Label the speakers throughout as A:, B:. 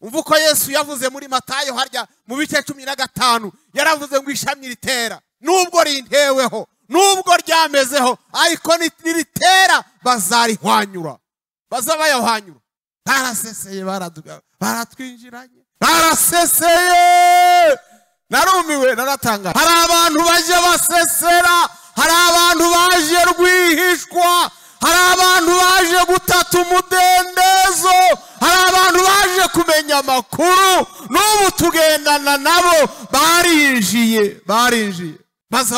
A: umva uko yesu yavuze muri matayo harya mu bice cumi na gatanu yaravuze ngo ishami ritera nubwo rinteweho nubwo ryamezeho ariko niritera bazarihwanyura baza bayahwanyura baraseseye baratwinjiranye baraseseye narumiwe naratangaje hari abantu bajya basesera hari abantu baje rwihishwa hari abantu baje gutata umudendezo hari abantu baje kumenya amakuru n'ubu tugendana nabo barinjiye barinjiye maze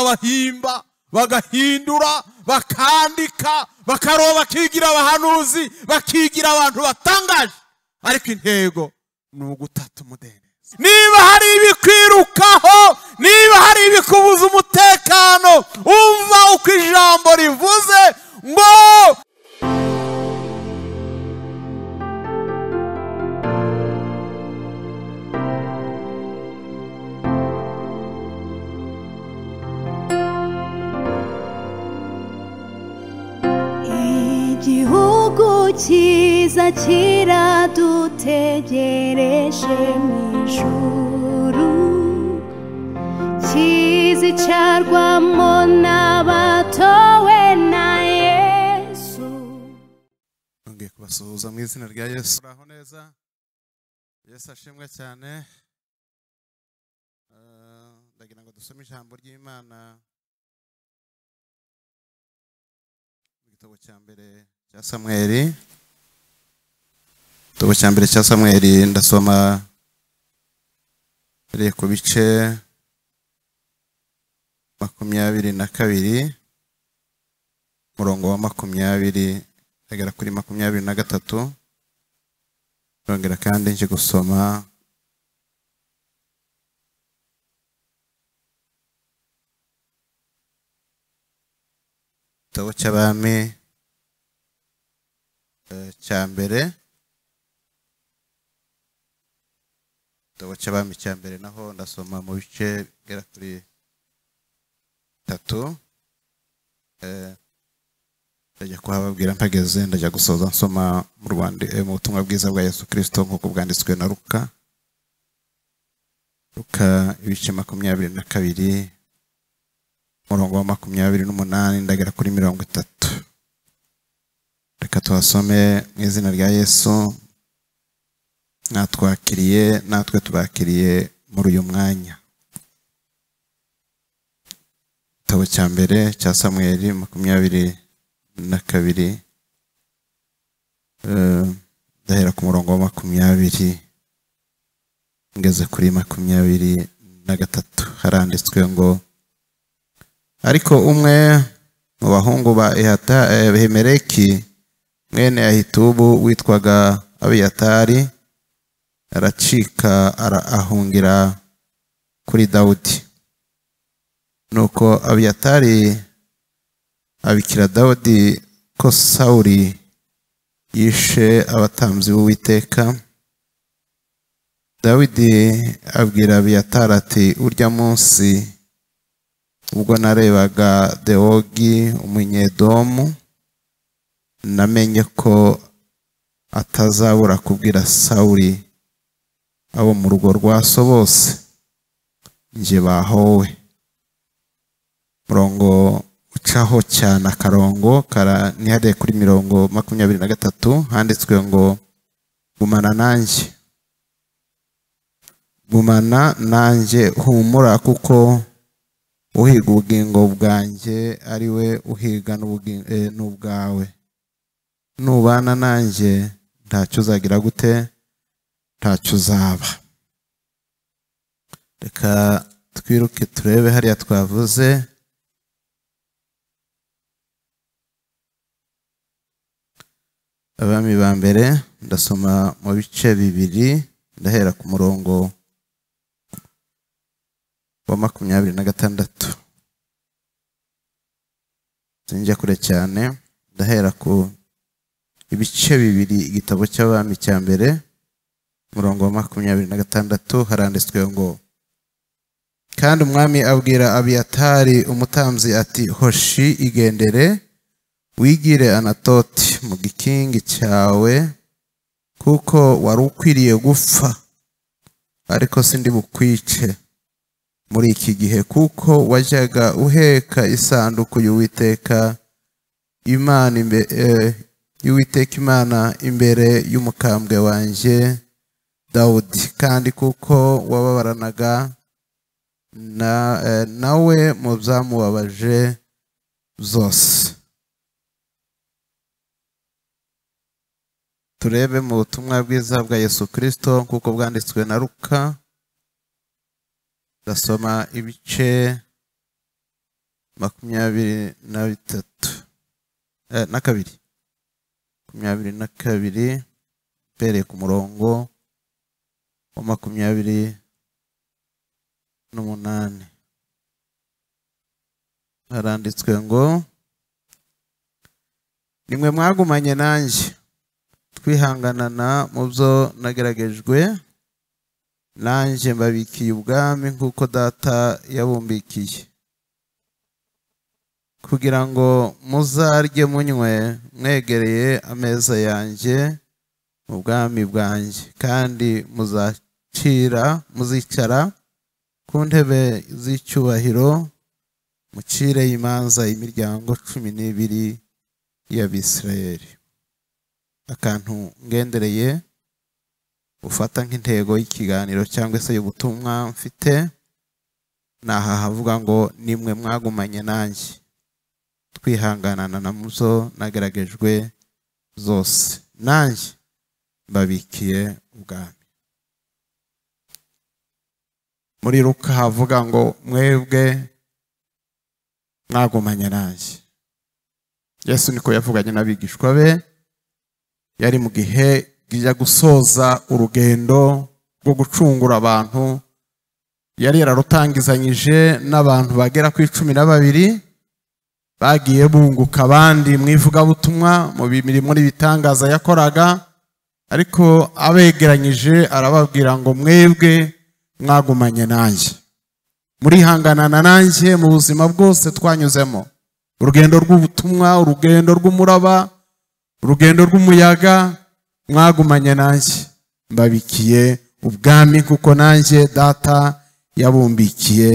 A: bagahindura bakandika bakaroba bakigira abahanuzi bakigira abantu batangaje ariko intego ni ugutata umudendezo niba hari ibikwirukaho niba hari ibikubuza umutekano umva uko ijambo rivuze mbo
B: igihugu cyiza kiradutegereje mu ijuru kizicarwamo
C: kubasuhuza mu izina rya yesu uraho neza yesu ashimwe cyane ndagira ah, ngo dusome ijambo ry'imana mu gitabo cya mbere cya samweri igitabo cya mbere cya samweri ndasoma ku bice makumyabiri na kabiri umurongo wa makumyabiri kagera kuri makumyabiri na gatatu ndongera kandi nje gusoma igitabo cy'abami cya mbere igitabo cy'abami cya mbere naho ndasoma mu bice bigera kuri bitatu ndajya kuhababwira mpageze ndajya gusoza nsoma mu rwanda eh, mu butumwa bwiza bwa yesu kirisito nk'uko bwanditswe na ruka ruka ibice makumyabiri na kabiri umurongo wa makumyabiri n'umunani ndagera kuri mirongo itatu reka tuhasome mu izina rya yesu natwakiriye natwe tubakiriye muri uyu mwanya igitabo cya mbere cya samweri makumyabiri na kabiri eh, ndahera ku murongo wa makumyabiri ngeze kuri makumyabiri na gatatu haranditswe ngo ariko umwe mu bahungu ba hemereki eh, mwene ahitubu witwaga abiyatari aracika ahungira kuri dawudi nuko abiyatari abikira dawudi ko sawuri yishe abatambyi b'uwiteka dawidi abwira abiyatari ati urya munsi ubwo narebaga dewogi umunyedomu namenye ko atazabura kubwira sawuri abo mu rugo rwa so bose njye bahowe murongo caho cyane akarongo karantihariye kuri mirongo makumyabiri na gatatu handitswe ngo gumana nanjye gumana nanjye humura kuko uhiga ubugingo bwanjye ari we uhiga eh, n'ubwawe nubana nanjye ntacyo uzagira gute ntacyo uzaba reka twiruke turebe hariya twavuze abami ba mbere ndasoma mu bice bibiri ndahera ku murongo wa makumyabiri na gatandatu sinjya kure cyane ndahera ku ibice bibiri igitabo cy'abami cya mbere murongo wa makumyabiri na gatandatu haranditswe ngo kandi umwami abwira abiyatari umutambyi ati hoshi igendere wigire anatoti mu gikingi cyawe kuko wari ukwiriye gupfa ariko sindi bukwice muri iki gihe kuko wajyaga uheka isanduku y'uwiteka imana imbere eh, y'uwiteka imana imbere y'umukambwe wanjye dawudi kandi kuko wababaranaga nawe eh, mu byamubabaje zose turebe mu butumwa bwiza bwa yesu kirisito nk'uko bwanditswe na ruka turasoma ibice makumyabiri na bitatu eh, na kabiri makumyabiri na kabiri ubereye ku murongo wa makumyabiri n'umunani haranditswe ngo nimwe mwagumanye nanjye twihanganana mu byo nageragejwe nanjye mbabikiye ubwami nk'uko data yabumbikiye kugira ngo muzarye munywe mwegereye ameza yanjye mu bwami bwanjye kandi muzacira muzicara ku ntebe z'icyubahiro mucire imanza imiryango cumi n'ibiri y'abisirayeli akantu ngendereye ufata nk'intego y'ikiganiro cyangwa se y'ubutumwa mfite ni aha havuga ngo nimwe mwagumanye nanjye twihanganana na muzo nageragejwe zose nanjye mbabikiye ubwami muri ruka havuga ngo mwebwe mwagumanye nanjye yesu niko yavuganye n'abigishwa be yari mu gihe kijya gusoza urugendo rwo gucungura abantu yari yararutangizanyije n'abantu bagera
A: ku cumi na babiri bagiye bunguka abandi mu ivugabutumwa mu mirimo n'ibitangaza yakoraga ariko abegeranyije arababwira ngo mwebwe mwagumanye nanjye murihanganana nanjye mu buzima bwose twanyuzemo urugendo rw'ubutumwa urugendo rw'umuraba urugendo rw'umuyaga mwagumanye nanjye mbabikiye ubwami kuko nanjye data yabumbikiye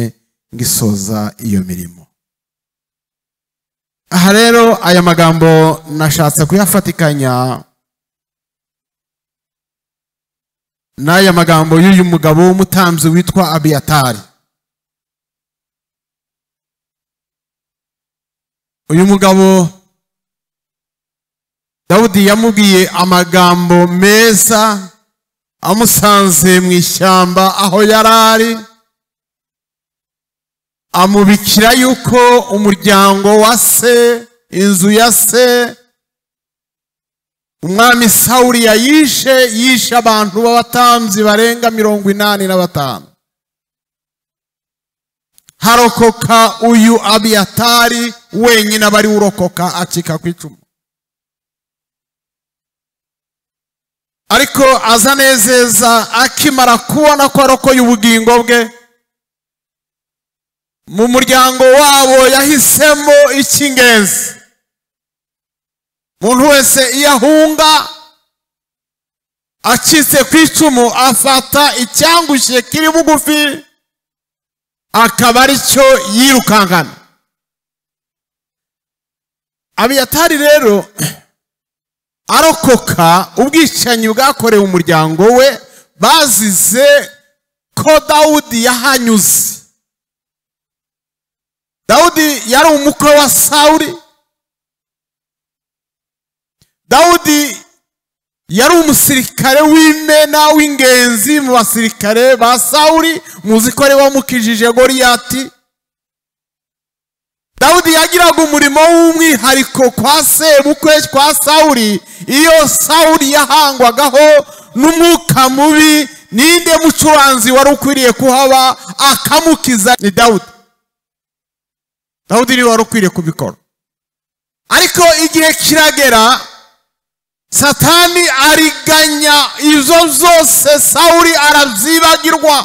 A: ngisoza
C: iyo mirimo aha rero aya magambo nashatse
A: kuyafatikanya n'aya magambo y'uyu mugabo w'umutambyi witwa abiyatari uyu mugabo dawudi yamubwiye amagambo meza amusanze mu ishyamba aho yari ari amubikira yuko umuryango wa se inzu ya se umwami sawuri yishe yishe abantu b'abatambyi barenga mirongo inani na batanu harokoka uyu abiyatari wenyine aba ari urokoka acika ku icumu ariko azanezeza akimara kubona ko arokoye ubugingo bwe mu muryango wabo yahisemo icy'ingenzi umuntu wese iyo ahunga acitse ku icumu afata icyangushye kiri bugufi akaba aricyo yirukankana abiyatari rero arokoka ubwicanyi bwakorewe umuryango we bazize ko dawudi yahanyuze dawudi yari umukwe wa sawuri dawudi yari umusirikare w'imena w'ingenzi mu basirikare ba sawuri muzi ko ari we wamukijije goriyati dawudi yagiraga umurimo w'umwihariko kwa sebukwe kwa sawuri iyo sawuri yahangwagaho n'umwuka mubi ninde mucuranzi wari ukwiriye kuhaba akamukiza ni dawudi dawudi niwe wari ukwiriye kubikora ariko igihe kiragera satani ariganya izo zose sawuri arazibagirwa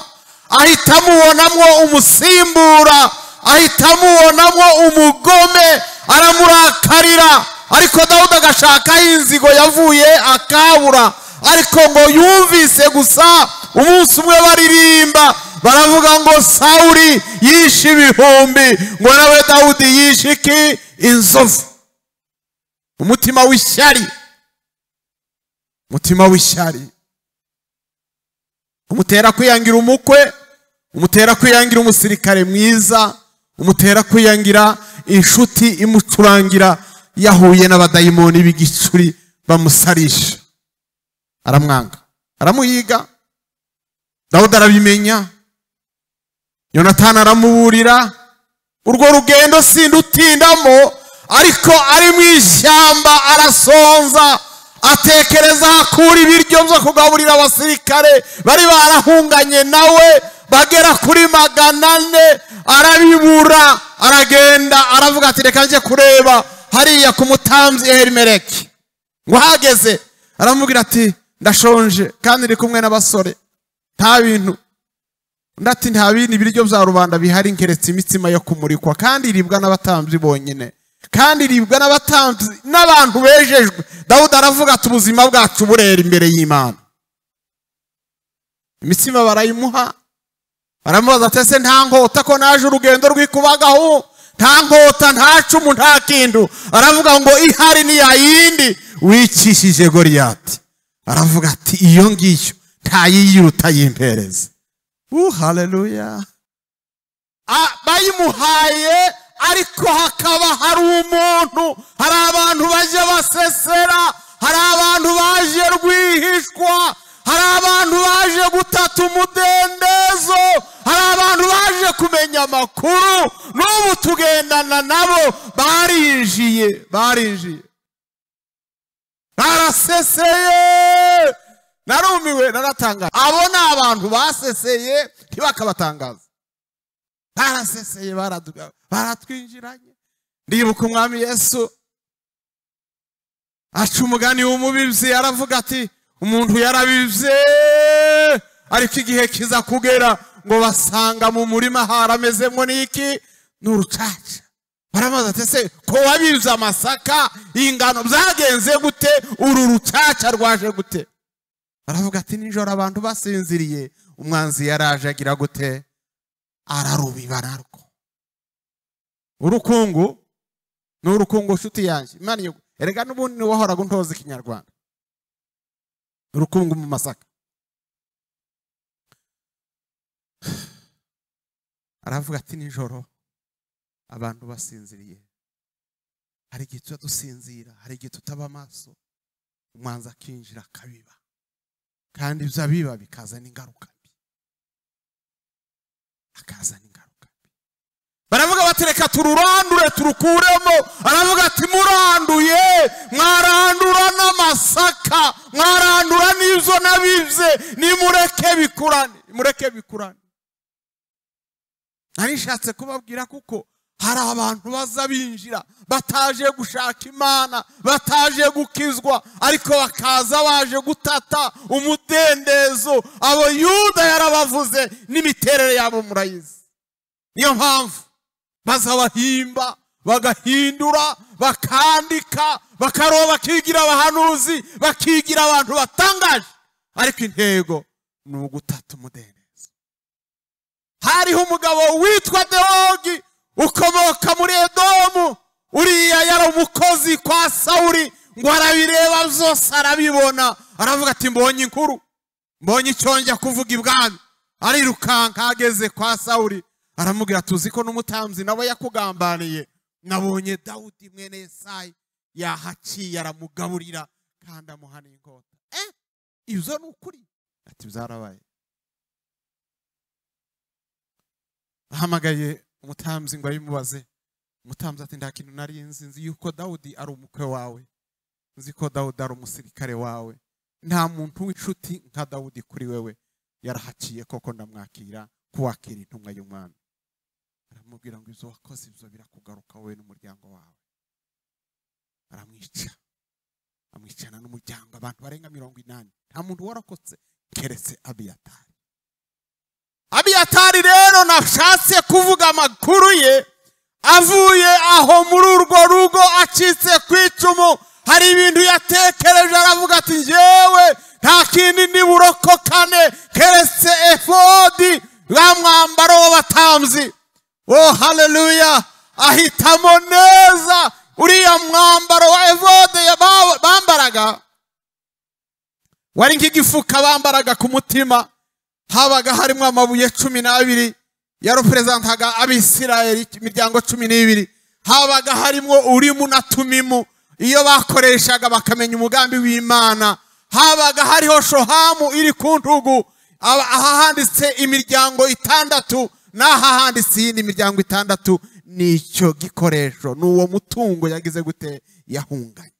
A: ahita amubonamo umusimbura ahita amubonamo umugome aramurakarira ariko dawuda agashaka inzigo yavuye akabura ariko ngo yumvise gusa umunsi umwe baririmba baravuga ngo sawuri yishe ibihumbi ngo nawe dawudi yishe iki inzovu umutima w'ishyari umutima w'ishyari umutera kwiyangira umukwe umutera kwiyangira umusirikare mwiza umutera kwiyangira inshuti imucurangira yahuye n'abadayimoni b'igicuri bamusarisha aramwanga aramuyiga dawudi arabimenya yonatani aramuburira urwo rugendo sindutindamo ariko ari mu ishyamba arasonza atekereza kuri ibiryo byo kugaburira abasirikare bari barahunganye nawe bagera kuri magana ane arabibura aragenda aravuga ati reka njye kureba hariya ku mutambyi herimereke ngo uhageze aramubwira ati ndashonje kandi ndi kumwe n'abasore nta bintu undi nta bindi biryo bya rubanda bihari nkeretse imitsima yo kumurikwa kandi iribwa n'abatambyi bonyine kandi iribwa n'abatambyi n'abantu bejejwe Dawuda aravuga ati ubuzima bwacu burera imbere y'imana imitsima barayimuha baramubaza ati se nta nkota ko naje urugendo rwikubagaho nta nkota nta cumu nta kintu aravuga ngo ihari ni ya yindi wicishije goriyati aravuga ati iyo ngiyo ntayiyiruta yimpereza uh, hareruya bayimuhaye ariko hakaba hari umuntu hari abantu bajya basesera hari abantu baje rwihishwa bakuru n'ubu tugendana nabo barinjiye barinjiye baraseseye narumiwe naratangaza abo ni abantu baseseye ntibakabatangaza baraseseye baratwinjiranye ndibuka umwami yesu aca umugani w'umubibyi aravuga ati umuntu yarabibye ariko igihe kiza kugera ngo basanga mu murima haramezemo n'iki ni urucaca barabaza ati se ko wabize amasaka ingano byagenze gute uru rucaca rwaje gute baravuga ati nijoro abantu basinziriye umwanzi yaraje agira gute ararubiba narwo urukungu ni urukungu nshuti yanjye erega n'ubundi niwe wahoraga untoza ikinyarwanda urukungu mu masaka aravuga ati nijoro
C: abantu basinziriye
A: hari igihe tuba dusinzira hari igihe tutaba amaso umwanzi akinjira akabiba kandi ibyo biba bikazana ingaruka mbi akazana ingaruka mbi baravuga bati reka tururandure turukuremo aravuga ati muranduye mwarandura n'amasaka mwarandura n'izo nabibye nimureke bikurane nimureke bikurane narishatse kubabwira kuko hari abantu baza binjira bataje gushaka imana bataje gukizwa ariko bakaza baje gutata umudendezo abo yuda yarabavuze n'imiterere yabo murayizi niyo mpamvu bazabahimba bagahindura bakandika bakaroba bakigira abahanuzi bakigira abantu batangaje ariko intego ni ugutata umudendezo hariho umugabo witwa dewogi ukomoka muri edomu uriya yari umukozi kwa sawuri ngo arabireba zose arabibona aravuga ati mbonye inkuru mbonye icyonjya kuvuga ibwami arirukanka ageze kwa sawuri aramubwira tuzi ko n'umutambyi nawe yakugambaniye nabonye dawudi mwene yesayi yahaciye aramugaburira kandi inkota n'inkota eh? ibyo ni ukuri ati byarabaye ahamagaye umutambyi ngo abimubaze umutambyi ati nta kintu nari nzi nzi yuko dawudi ari umukwe wawe nzi ko dawudi ari umusirikare wawe nta muntu w'inshuti nka dawudi kuri wewe yarahaciye koko ndamwakira kuwakira intumwa y'umwami aramubwira ngo izo wakoze ibyo birakugaruka wowe n'umuryango wawe aramwica amwicana n'umuryango abantu barenga mirongo inani nta muntu warokotse keretse abiyatari abiyatari rero nashatse kuvuga amakuru ye avuye aho muri urwo rugo acitse ku icumu hari ibintu yatekereje aravuga ati ngewe nta kindi niburokokane keretse efodi wa mwambaro w'abatambyi wo oh, haleluya ahitamo neza uriya mwambaro wa evode bambaraga wari nk'igifuka bambaraga ku mutima habaga harimo amabuye cumi n'abiri yaruperezantaga abisirayeli imiryango cumi n'ibiri habaga harimo urimu na tumimu iyo bakoreshaga bakamenya umugambi w'imana habaga hariho shohamu iri ku ntugu aha handitse imiryango itandatu n'aha handitse iyindi miryango itandatu nicyo gikoresho ni uwo mutungo yagize gute yahunganye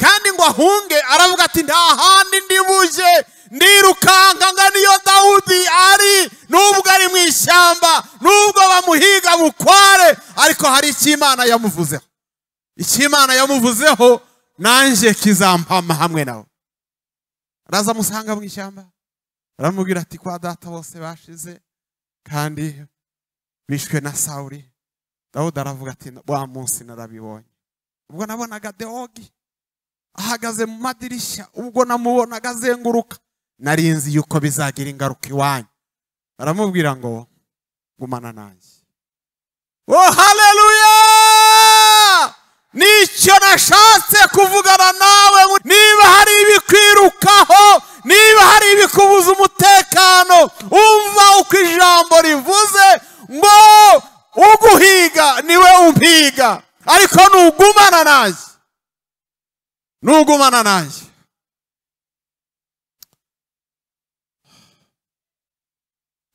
A: kandi ngo ahunge aravuga ati nta handi ndibuze ndirukanka ngo niyo dawudi ari nubwo ari mu ishyamba nubwo bamuhiga bukware ariko hari icyo imana yamuvuzeho icyo imana yamuvuzeho nanjye kizampama hamwe nawe araza amusanga mu ishyamba aramubwira ati kwa data bose bashize kandi bishwe na sawuri dawudi aravuga ati wa munsi narabibonye ubwo nabonaga dewogi ahagaze mu madirishya ubwo namubonaga azenguruka narinzi yuko bizagira ingaruka iwanyu baramubwira ngo gumana nanjye oh nicyo nashatse kuvugana nawe niba hari ibikwirukaho niba hari ibikubuza umutekano umva uko ijambo rivuze ngo uguhiga niwe ubiga ariko ntugumana nanjye ntugumana nanjye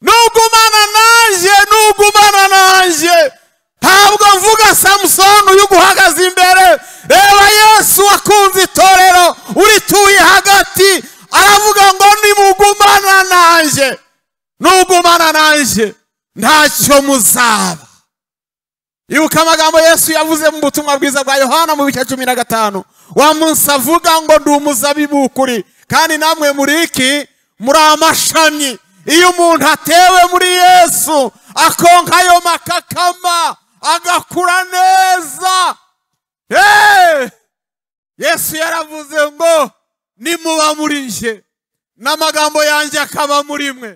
A: ntugumana nanjye ntugumana nanjye ntabwo mvuga samusoni uyu guhagaze imbere reba yesu wakunze itorero urituye hagati aravuga ngo nimugumana nanjye nugumana nanjye ntacyo muzaba ibuka amagambo yesu yavuze mu butumwa bwiza bwa yohana mu bice cumi na gatanu wamunsi avuga ngo ndi umuzabibu ukuri kandi namwe muri iki muri amashami iyo umuntu atewe muri yesu akonka ayo makakama agakura neza yesu yaravuze ngo nimuba muri nje n'amagambo yanjye akaba muri mwe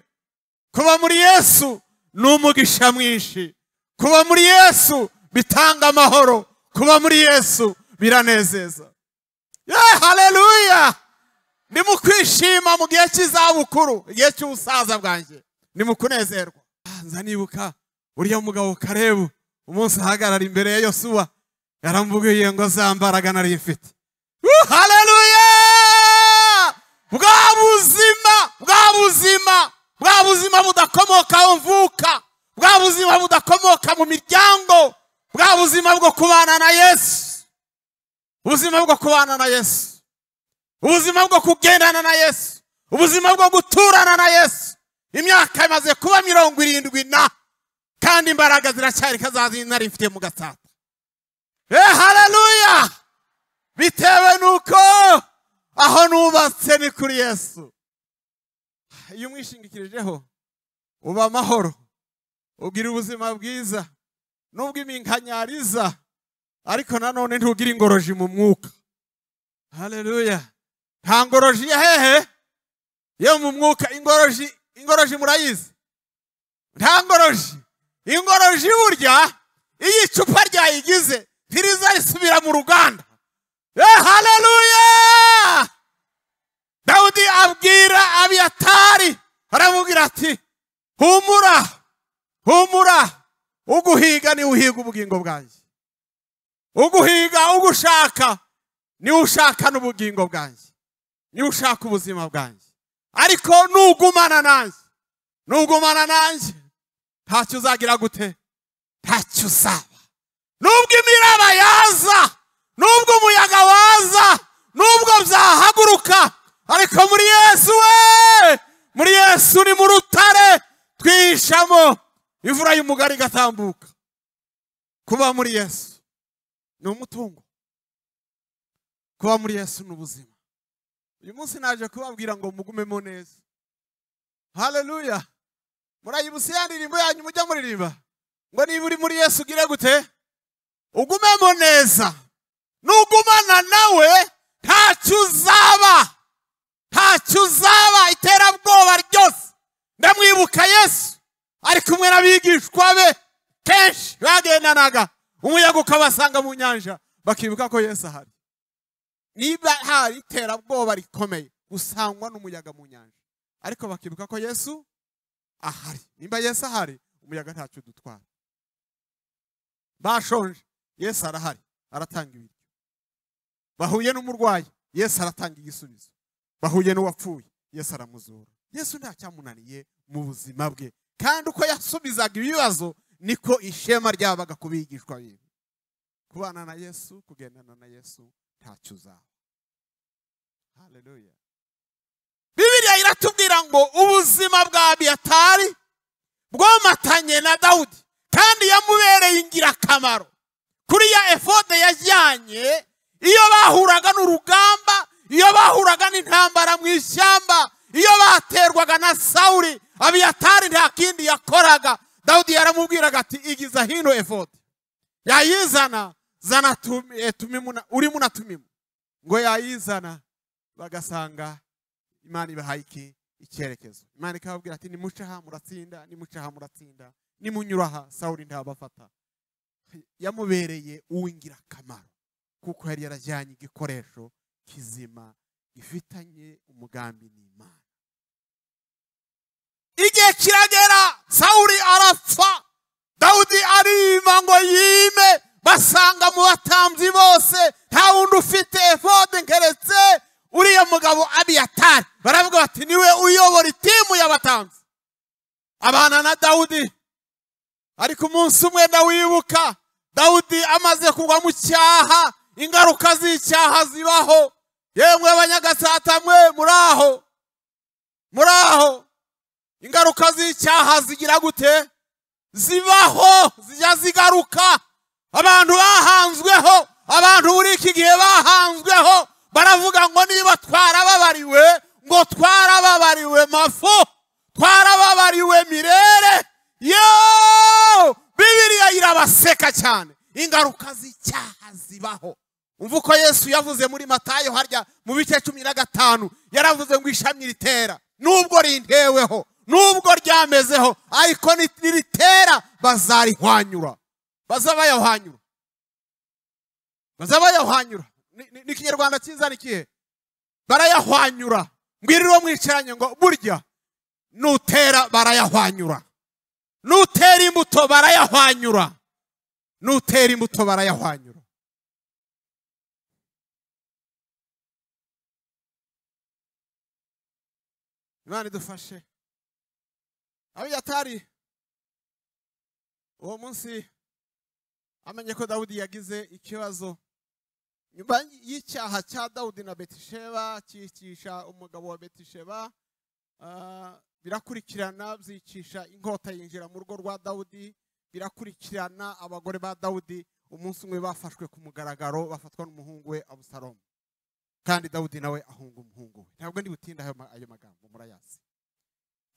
A: kuba muri yesu ni umugisha mwinshi kuba muri yesu bitanga amahoro kuba muri yesu biranezeza yeah, haleluya ni mu mu gihe cy'izabukuru igihe cy'ubusaza bwanjye ni mu nza nibuka buriya mugabo karebu umunsi ahagarara imbere ya yosuwa yaramubwiye ngo zambaraga nari mfite haleluya bwa buzima bwa buzima bwa buzima budakomoka mvuka bwa buzima budakomoka mu miryango bwa buzima bwo kubana na yesu ubuzima bwo kubana na yesu ubuzima bwo kugendana na yesu ubuzima bwo guturana na yesu imyaka imaze kuba mirongo irindwi na kandi imbaraga ziracyari kazazi nari mfite mu gatsata eee eh, hararuya bitewe nuko aho nubatse ni kuri yesu iyo umwishingikirijeho uba amahoro ubwira ubuzima bwiza n'ubwo iminkanyariza ariko nanone ntugire ingoroji mu mwuka hareruya nta ngoroji ya hehe yo mu mwuka ingoroji ingoroji murayizi nta ngoroji ingoroji burya iyo icupa ryayigize ntiriza risubira mu ruganda hareruya dawudi abwira abiyatari aramubwira ati humura humura uguhiga niwe uhiga ubugingo bwanjye uguhiga ugushaka niwe ushaka n'ubugingo bwanjye niwe ushaka ubuzima bwanjye ariko nugumana nanjye nugumana nanjye ntacyo uzagira gute ntacyo uzaba nubwo imiraba yaza nubwo umuyaga waza nubwo byahaguruka ariko muri yesu we muri yesu ni mu rutare twihishamo imvura y'umugari igatambuka kuba muri yesu ni umutungo kuba muri yesu ni ubuzima uyu munsi naje kubabwira ngo mugumemo neza hareruya murayibuse ya ndirimbo yanyu mujya muririmba ngo niba uri muri yesu ugire gute ugumemo neza nugumana nawe ntacyo uzaba ntacyo uzaba iterabwoba ryose ndamwibuka yesu ari kumwe n'abigishwa be kenshi bagendanaga umuyaga ukabasanga mu nyanja bakibuka ko yesu ahari niba hari iterabwoba rikomeye usangwa n'umuyaga mu nyanja ariko bakibuka ko yesu ahari nimba yesu ahari umuyaga ntacyo udutwara bashonje yesu arahari aratanga ibiryo bahuye n'umurwayi yesu aratanga igisubizo bahuye n'uwapfuye yesu aramuzura yesu nta mu buzima bwe kandi uko yasubizaga ibibazo niko ishema ryabaga ku bigishwa be kubana na yesu kugendana na yesu ntacyo uzaba hareruya bibiriya iratubwira ngo ubuzima bwa biyatari bwomatanye na dawudi kandi yamubereye ingirakamaro kuri ya efode yajyanye iyo bahuraga n'urugamba iyo bahuraga n'intambara mu ishyamba iyo baterwaga na sawuri abiyatari nta kindi yakoraga dawudi yaramubwiraga ati igiza hino evodi yayizana zana eh, uri munatumimu ngo yayizana bagasanga imana ibahaye iki icyerekezo imana ikababwira ati nimuce aha muratsinda nimuce aha muratsinda nimunyura sawuri ntabafata yamubereye uw'ingirakamaro kuko yari yarajyanye igikoresho kizima gifitanye umugambi n'imana igihe kiragera arapfa dawudi arima ngo yime basanga mu batambyi bose nta wundi ufite efode nkeretse uriya mugabo abiyatari baravuga bati niwe uyobora itimu y'abatambyi abana na dawudi ariko umunsi umwe ndawibuka dawudi amaze kugwa mu cyaha ingaruka z'icyaha zibaho yemwe abanyagasata mwe muri aho muri aho ingaruka z'icyaha zigira gute zibaho zijya zigaruka abantu bahanzweho abantu muri iki gihe bahanzweho baravuga ngo niba twarababariwe ngo twarababariwe mafu twarababariwe mirere yo bibiriya irabaseka cyane ingaruka z'icyaha zibaho umva uko yesu yavuze muri matayo harya mu bice cumi na gatanu yaravuze ngo ishami ritera nubwo rinteweho nubwo ryamezeho ariko niritera bazarihwanyura baza bayahwanyura baza bayahwanyura ni ikinyarwanda cyiza ni ikihe barayahwanyura mbwiriro mwicaranye ngo burya nutera barayahwanyura nutera imbuto barayahwanyura nutera imbuto barayahwanyura imana idufashe abiyatari uwo munsi amenye ko dawudi yagize ikibazo nyuma y'icyaha cya dawudi na betisheba cyicisha umugabo wa betisheba ah, birakurikirana byicisha inkota yinjira mu rugo rwa dawudi birakurikirana abagore ba dawudi umunsi umwe bafashwe ku mugaragaro bafatwa n'umuhungu we abusalomu kandi dawudi nawe ahunga umuhungu we ntabwo ndi butinda ayo magambo murayazi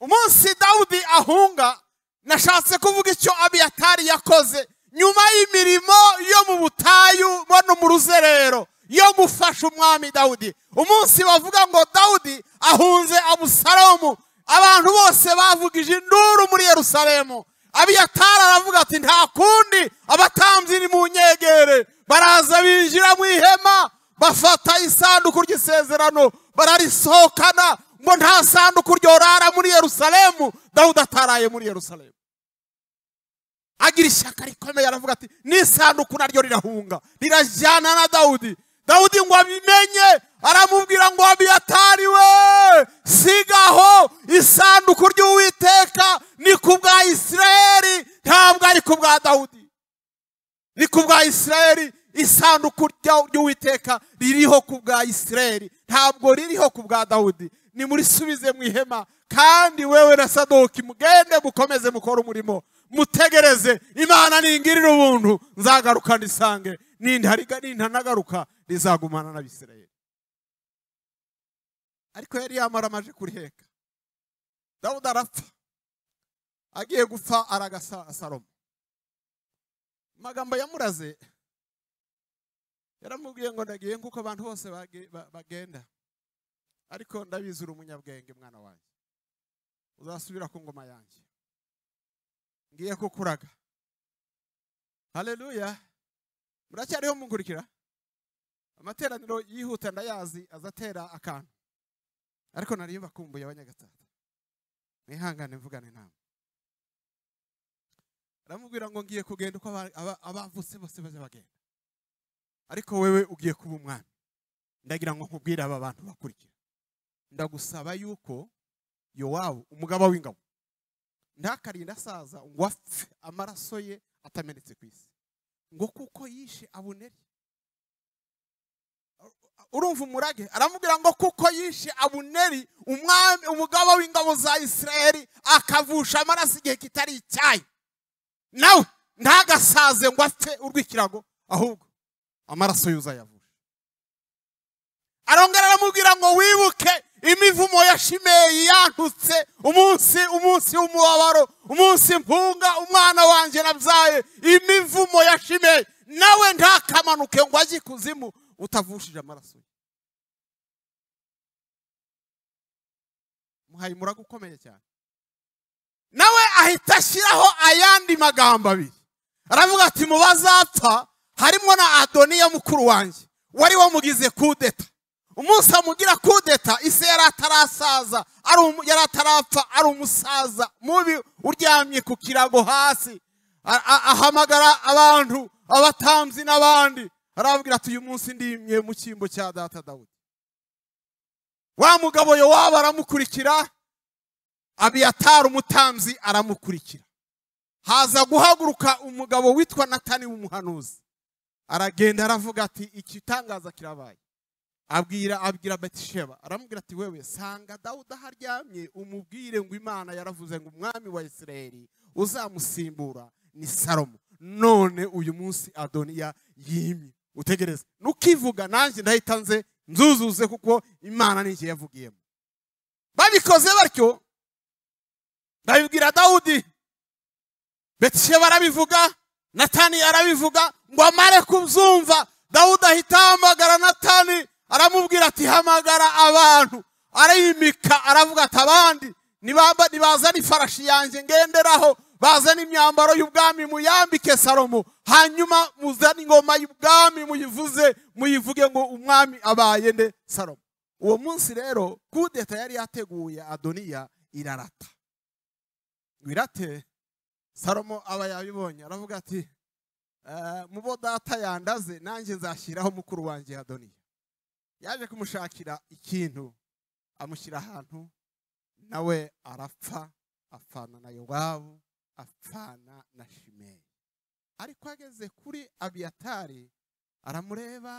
A: umunsi dawudi ahunga nashatse kuvuga icyo abiyatari yakoze nyuma y'imirimo yo mu butayu no mu ruzerero yo gufasha umwami dawudi umunsi bavuga ngo dawudi ahunze abusalomu abantu bose bavugije induru muri Yerusalemu abiyatari aravuga ati nta kundi abatambyi ni mu nyegere baraza binjira mu ihema bafata isanduku ry'isezerano bararisohokana ngo nta sanduku ryorara muri yerusalemu dawudi ataraye muri yerusalemu agira ishyaka rikomeye aravuga ati n'isanduku naryo rirahunga rirajyana na dawudi dawudi ngo abimenye aramubwira ngo abiyatariwe sigaho isanduku ry'uwiteka ni ku bwa isirayeli ntabwo ari ku bwa dawudi ni ku bwa isirayeli isanduku ry'uwiteka ririho ku bwa isirayeli ntabwo ririho ku bwa dawudi nimurisubize mu ihema kandi wewe na sadoki mugende mukomeze mukora umurimo mutegereze imana ningirire ubuntu nzagaruka nisange nindariga nintanagaruka rizagumana n'abisirayeli ariko yari yamara yamaramaje kuriheka dawudi arapfa agiye gupfa aragasa salomo amagambo yamuraze yaramubwiye ngo ndagiye nk'uko abantu bose bagenda ariko ndabizi uri umunyabwenge mwana wanjye uzasubira ku ngoma yanjye ngiye kukuraga hareruya muracyariho munkurikira amateraniro yihuta ndayazi azatera akantu ariko nari bakumbuye abanyagatata mwihangane mvugane inama aramubwira ngo ngiye kugenda uko abavutse bose bajya bagenda ariko wewe ugiye kuba umwami ndagira ngo nkubwire aba bantu bakurikira ndagusaba yuko yowabu umugaba w'ingabo ndakarinda asaza ngo apfe amaraso ye atamenetse ku isi ngo kuko yishe abuneri urumva umurage aramubwira ngo kuko yishe abuneri umwami umugaba w'ingabo za isirayeli akavusha amaraso igihe kitari icyayi nawe ntagasaze ngo apfe urwikirago ahubwo amaraso yuzaye arongera aramubwira ngo wibuke imivumo ya shimeyi yantutse umunsi umunsi w'umubabaro umunsi mpunga umwana wanjye nabyaye imivumo ya shimeyi nawe ntakamanuke ngo ajye ikuzimu utavushije amaraso ye muhaye ukomeye cyane nawe ahita ashyiraho ayandi magambo abiri aravuga ati mu bazapfa harimo na adoniya mukuru wanjye wari wamugize kudeta umunsi amugira kudeta ise yari atarasaza yari atarapfa ari umusaza mubi uryamye ku kirago hasi ahamagara abantu abatambyi n'abandi arababwira ati uyu munsi ndimye mu cyimbo cya data dawudi wa mugabo yowabu aramukurikira abiyatari umutambyi aramukurikira haza guhaguruka umugabo witwa natani w'umuhanuzi aragenda aravuga ati ikitangaza kirabaye abwira abwira betisheba aramubwira ati wewe sanga dawuda aharyamye umubwire ngo imana yaravuze ngo umwami wa isirayeli uzamusimbura ni salomo none uyu munsi adoniya yimye utegereze nukivuga nanjye ndahita nze nzuzuze kuko imana n'igihe yavugiyemo babikoze batyo babibwira dawudi betisheba arabivuga natani arabivuga ngo amare kubyumva dawudi ahita ahamagara natani aramubwira ati hamagara abantu arayimika aravuga ati abandi nibazane ifarashi yanjye ngenderaho bazane imyambaro y'ubwami muyambike salomo hanyuma muzane ingoma y'ubwami muyivuze muyivuge ngo umwami abaye nde salomo uwo munsi rero kudeta yari yateguye adoniya irarata irate salomo aba yabibonye aravuga ati eh, mubo data yandaze nanjye nzashyiraho mukuru wanjye adoniya yaje kumushakira ikintu amushyira ahantu nawe arapfa apfana na yowabu apfana na shimeyi ariko ageze kuri abiyatari aramureba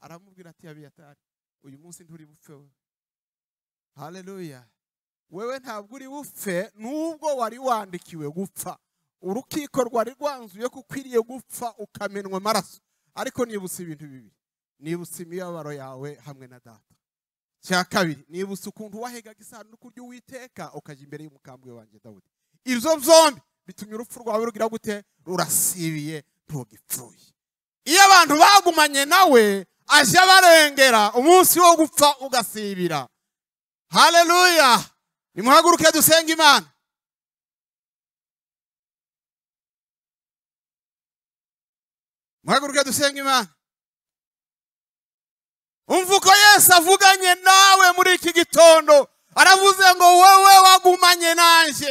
A: aramubwira ati abiyatari uyu munsi nturi bupfe we hareruya wewe ntabwo uri bupfe nubwo wari wandikiwe gupfa urukiko rwari rwanzuye ko ukwiriye gupfa ukamenwa amaraso ariko nibutse ibintu bibiri nibutse imibabaro yawe hamwe na data cya kabiri nibutse ukuntu wahegaga isanduku ry'uwiteka ukajya imbere y'umukambwe wanjye dawudi ibyo byombi bitumye urupfu rwawe rugira gute rurasibiye ntugipfuye iyo abantu bagumanye nawe ajya barengera umunsi wo gupfa ugasibira hareruya nimuhaguruke dusenge imana muhaguruke dusenge imana umva uko yesu avuganye nawe muri iki gitondo aravuze ngo wowe wagumanye nanjye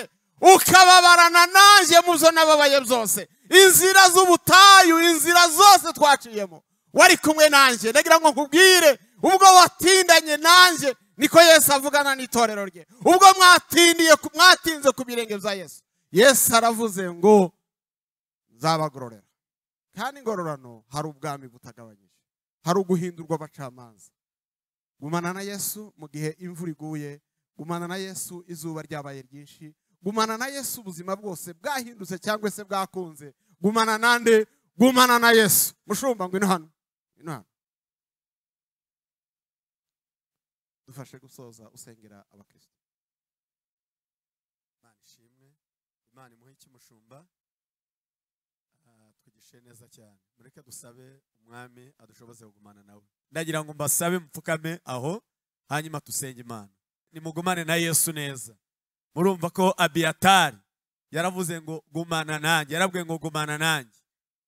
A: ukababarana nanjye mu zo nababaye byose inzira z'ubutayu inzira zose twaciyemo wari kumwe nanjye ndagira ngo nkubwire ubwo watindanye nanjye niko yesu avugana n'itorero rye ubwo mwatindiye mwatinze ku birenge bya yesu yesu aravuze ngo nzabagororera kandi ingororano hari ubwami butagabanyije hari uguhindurwa abacamanza gumana na yesu mu gihe imvura iguye gumana na yesu izuba ryabaye ryinshi gumana na yesu ubuzima bwose bwahindutse cyangwa se bwakunze gumana nande gumana na yesu mushumba ngo ino hano ino hano
C: dufashe gusoza usengera abakirisitu
B: imana ishimwe imana imuhe ikimushumba mufashe neza cyane mureke dusabe umwami adushoboze kugumana nawe ndagira ngo mbasabe mupfukame aho hanyuma dusenge imana nimugumane na yesu neza murumva ko abiyatari yaravuze ngo gumana nanjye yarabwiye ngo gumana nanjye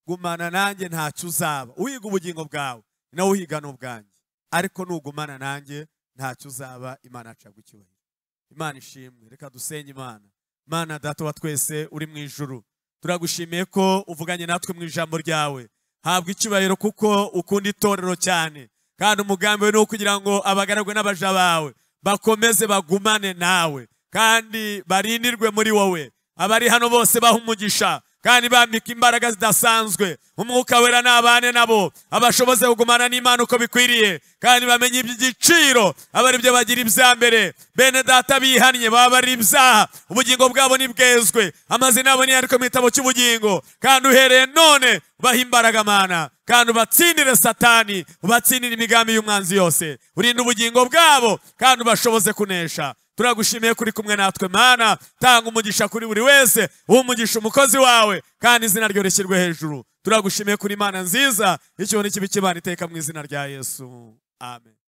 B: gumana nanjye ntacyo uzaba uhiga ubugingo bwawe nawe uhiga n'ubwanjye ariko nugumana nanjye ntacyo uzaba imana acagwa icyubahiro imana ishimwe reka dusenge imana mana imana wa twese uri mu ijuru turagushimiye ko uvuganye natwe mu ijambo ryawe habwa icyubahiro kuko ukunda itorero cyane kandi umugambi we ni uwo ngo abagaragwe n'abaja bawe bakomeze bagumane nawe kandi barindirwe muri wowe abari hano bose baha umugisha kandi bambika imbaraga zidasanzwe umwuka wera n'abane nabo abashoboze kugumana n'imana uko bikwiriye kandi bamenye iby'igiciro aba ari byo bagira ibya mbere bene data bihannye baba ari ibyaha ubugingo bwabo ntibwezwe amazina yabo ntiyandikwe mu gitabo cy'ubugingo kandi uhereye none baha imbaraga mana kandi ubatsindire satani ubatsindire imigambi y'umwanzi yose urinda ubugingo bwabo kandi ubashoboze kunesha turagushimiye kuri kumwe natwe mana tanga umugisha kuri buri wese umugisha umukozi wawe kandi izina ryo rishyirwe hejuru turagushimiye kuri imana nziza icyo ni kibi kibana iteka mu izina rya yesu amen